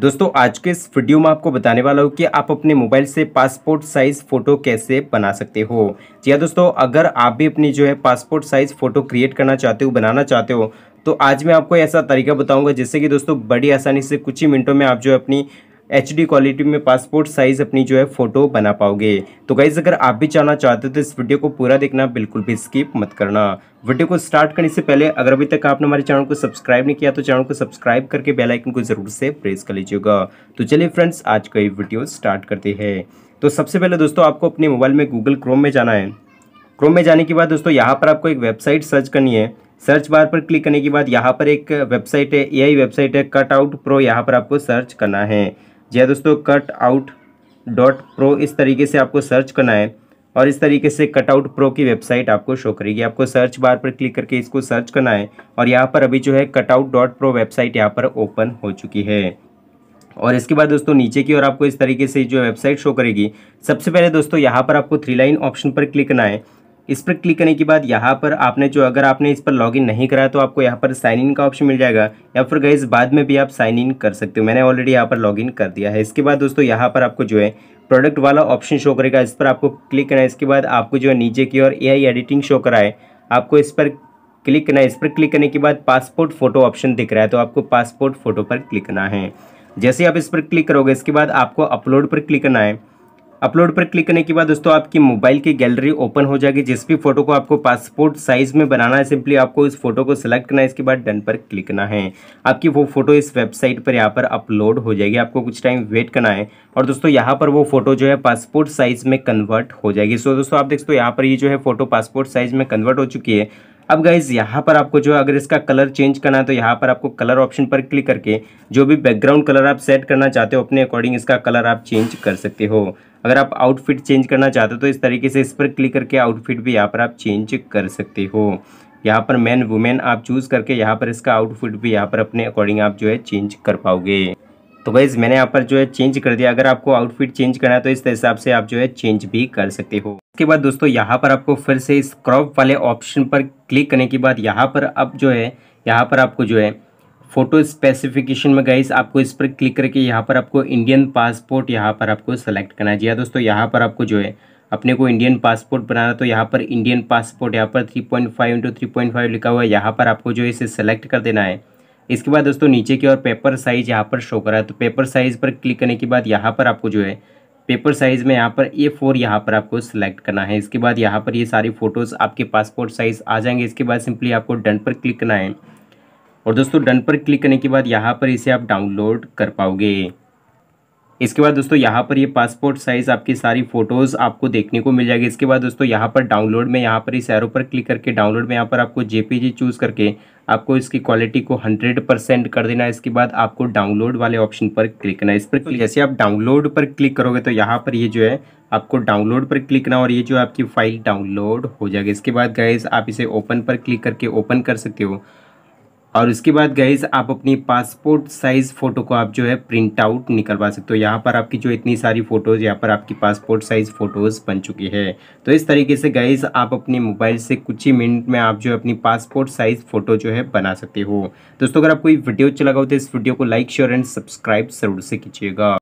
दोस्तों आज के इस वीडियो में आपको बताने वाला हूँ कि आप अपने मोबाइल से पासपोर्ट साइज़ फ़ोटो कैसे बना सकते हो जी हाँ दोस्तों अगर आप भी अपनी जो है पासपोर्ट साइज़ फ़ोटो क्रिएट करना चाहते हो बनाना चाहते हो तो आज मैं आपको ऐसा तरीका बताऊंगा जिससे कि दोस्तों बड़ी आसानी से कुछ ही मिनटों में आप जो अपनी एच क्वालिटी में पासपोर्ट साइज़ अपनी जो है फ़ोटो बना पाओगे तो गाइज़ अगर आप भी जाना चाहते हो तो इस वीडियो को पूरा देखना बिल्कुल भी स्किप मत करना वीडियो को स्टार्ट करने से पहले अगर अभी तक आपने हमारे चैनल को सब्सक्राइब नहीं किया तो चैनल को सब्सक्राइब करके बेल आइकन को ज़रूर से प्रेस कर लीजिएगा तो चलिए फ्रेंड्स आज का ये वीडियो स्टार्ट करते हैं तो सबसे पहले दोस्तों आपको अपने मोबाइल में गूगल क्रोम में जाना है क्रोम में जाने के बाद दोस्तों यहाँ पर आपको एक वेबसाइट सर्च करनी है सर्च बार पर क्लिक करने के बाद यहाँ पर एक वेबसाइट है ए वेबसाइट है कट आउट प्रो यहाँ पर आपको सर्च करना है जी हाँ दोस्तों कट आउट डॉट प्रो इस तरीके से आपको सर्च करना है और इस तरीके से कटआउट प्रो की वेबसाइट आपको शो करेगी आपको सर्च बार पर क्लिक करके इसको सर्च करना है और यहाँ पर अभी जो है कटआउट डॉट प्रो वेबसाइट यहाँ पर ओपन हो चुकी है और इसके बाद दोस्तों नीचे की ओर आपको इस तरीके से जो वेबसाइट शो करेगी सबसे पहले दोस्तों यहाँ पर आपको थ्री लाइन ऑप्शन पर क्लिक करना है इस पर क्लिक करने के बाद यहाँ पर आपने जो अगर आपने इस पर लॉगिन नहीं कराया तो आपको यहाँ पर साइन इन का ऑप्शन मिल जाएगा या फिर गई बाद में भी आप साइन इन कर सकते हो मैंने ऑलरेडी यहाँ पर लॉगिन कर दिया है इसके बाद दोस्तों यहाँ पर आपको जो है प्रोडक्ट वाला ऑप्शन शो करेगा इस पर आपको क्लिक करना है इसके बाद आपको जो है नीचे की ओर ए एडिटिंग शो करा है आपको इस पर क्लिक करना है इस पर क्लिक करने के बाद पासपोर्ट फोटो ऑप्शन दिख रहा है तो आपको पासपोर्ट फोटो पर क्लिक करना है जैसे आप इस पर क्लिक करोगे इसके बाद आपको अपलोड पर क्लिक करना है अपलोड पर क्लिक करने के बाद दोस्तों आपकी मोबाइल की गैलरी ओपन हो जाएगी जिस भी फोटो को आपको पासपोर्ट साइज में बनाना है सिंपली आपको इस फोटो को सिलेक्ट करना है इसके बाद डन पर क्लिक करना है आपकी वो फोटो इस वेबसाइट पर यहाँ पर अपलोड हो जाएगी आपको कुछ टाइम वेट करना है और दोस्तों यहाँ पर वो फोटो जो है पासपोर्ट साइज में कन्वर्ट हो जाएगी सो दोस्तों आप देख सकते हो यहाँ पर ये जो है फोटो पासपोर्ट साइज में कन्वर्ट हो चुकी है अब गाइज यहाँ पर आपको जो है अगर इसका कलर चेंज करना है तो यहाँ पर आपको कलर ऑप्शन पर क्लिक करके जो भी बैकग्राउंड कलर आप सेट करना चाहते हो अपने अकॉर्डिंग इसका कलर आप चेंज कर सकते हो अगर आप आउटफिट चेंज करना चाहते हो तो इस तरीके से इस पर क्लिक करके आउटफिट भी यहाँ पर आप चेंज कर सकते हो यहाँ पर मैन वुमेन आप चूज़ करके यहाँ पर इसका आउटफिट भी यहाँ पर अपने अकॉर्डिंग आप जो है चेंज कर पाओगे तो गाइज़ मैंने यहाँ पर जो है चेंज कर दिया अगर आपको आउटफिट चेंज करना है तो इस हिसाब से आप जो है चेंज भी कर सकते हो उसके बाद दोस्तों यहाँ पर आपको फिर से इस क्रॉप वाले ऑप्शन पर क्लिक करने के बाद यहाँ पर अब जो है यहाँ पर आपको जो है फ़ोटो स्पेसिफिकेशन में गाइस आपको इस पर क्लिक करके यहाँ पर आपको इंडियन पासपोर्ट यहाँ पर आपको सेलेक्ट करना है जी हाँ दोस्तों यहाँ पर आपको जो है अपने को इंडियन पासपोर्ट बनाना तो यहाँ पर इंडियन पासपोर्ट यहाँ पर three point five into three point five लिखा हुआ है यहाँ पर आपको जो है इसे सेलेक्ट कर देना है इसके बाद दोस्तों नीचे की ओर पेपर साइज़ यहाँ पर शो करा है तो पेपर साइज़ पर क्लिक करने के बाद यहाँ पर आपको जो है पेपर साइज़ में यहाँ पर ए फोर यहाँ पर आपको सिलेक्ट करना है इसके बाद यहाँ पर ये यह सारी फ़ोटोज़ आपके पासपोर्ट साइज़ आ जाएंगे इसके बाद सिंपली आपको डन पर क्लिक करना है और दोस्तों डन पर क्लिक करने के बाद यहाँ पर इसे आप डाउनलोड कर पाओगे इसके बाद दोस्तों यहाँ पर ये पासपोर्ट साइज़ आपकी सारी फ़ोटोज़ आपको देखने को मिल जाएगी इसके बाद दोस्तों यहाँ पर डाउनलोड में यहाँ पर इस एरो पर क्लिक करके डाउनलोड में यहाँ पर आपको जेपीजी चूज़ करके आपको इसकी क्वालिटी को 100 परसेंट कर देना है इसके बाद आपको डाउनलोड वाले ऑप्शन पर क्लिक करना है इस पर क्लिक तो जैसे आप डाउनलोड पर क्लिक करोगे तो यहाँ पर ये जो है आपको डाउनलोड पर क्लिक करना और ये जो आपकी फ़ाइल डाउनलोड हो जाएगी इसके बाद गए आप इसे ओपन पर क्लिक करके ओपन कर सकते हो और उसके बाद गैस आप अपनी पासपोर्ट साइज़ फ़ोटो को आप जो है प्रिंट आउट निकलवा सकते हो यहाँ पर आपकी जो इतनी सारी फ़ोटोज़ यहाँ पर आपकी पासपोर्ट साइज़ फ़ोटोज़ बन चुकी है तो इस तरीके से गैस आप अपने मोबाइल से कुछ ही मिनट में आप जो है अपनी पासपोर्ट साइज़ फ़ोटो जो है बना सकते हो दोस्तों अगर आपको वीडियो अच्छा लगा हो तो इस वीडियो को लाइक शेयर एंड सब्सक्राइब ज़रूर से कीजिएगा